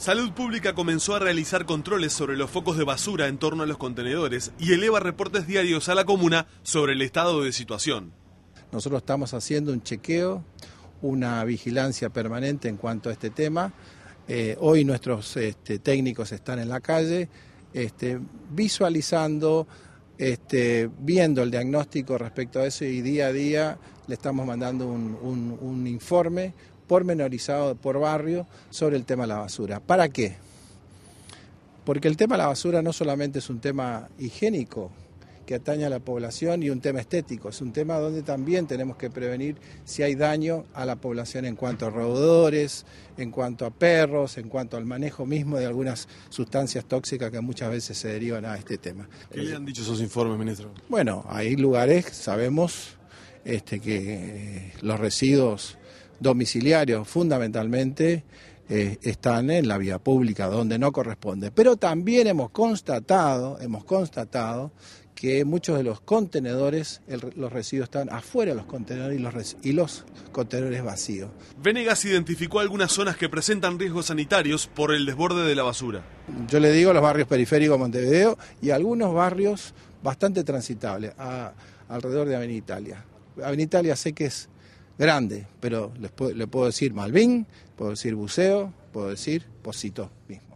Salud Pública comenzó a realizar controles sobre los focos de basura en torno a los contenedores y eleva reportes diarios a la comuna sobre el estado de situación. Nosotros estamos haciendo un chequeo, una vigilancia permanente en cuanto a este tema. Eh, hoy nuestros este, técnicos están en la calle este, visualizando, este, viendo el diagnóstico respecto a eso y día a día le estamos mandando un informe, pormenorizado por barrio sobre el tema de la basura. ¿Para qué? Porque el tema de la basura no solamente es un tema higiénico que atañe a la población y un tema estético, es un tema donde también tenemos que prevenir si hay daño a la población en cuanto a roedores, en cuanto a perros, en cuanto al manejo mismo de algunas sustancias tóxicas que muchas veces se derivan a este tema. ¿Qué le han dicho esos informes, ministro? Bueno, hay lugares, sabemos, este, que eh, los residuos domiciliarios fundamentalmente eh, están en la vía pública donde no corresponde. Pero también hemos constatado, hemos constatado que muchos de los contenedores, los residuos están afuera de los contenedores y los, contenedores vacíos. Venegas identificó algunas zonas que presentan riesgos sanitarios por el desborde de la basura. Yo le digo los barrios periféricos de Montevideo y algunos barrios bastante transitables, alrededor de Avenida Italia. Avenida Italia sé que es Grande, pero le puedo decir Malvin, puedo decir Buceo, puedo decir Posito mismo.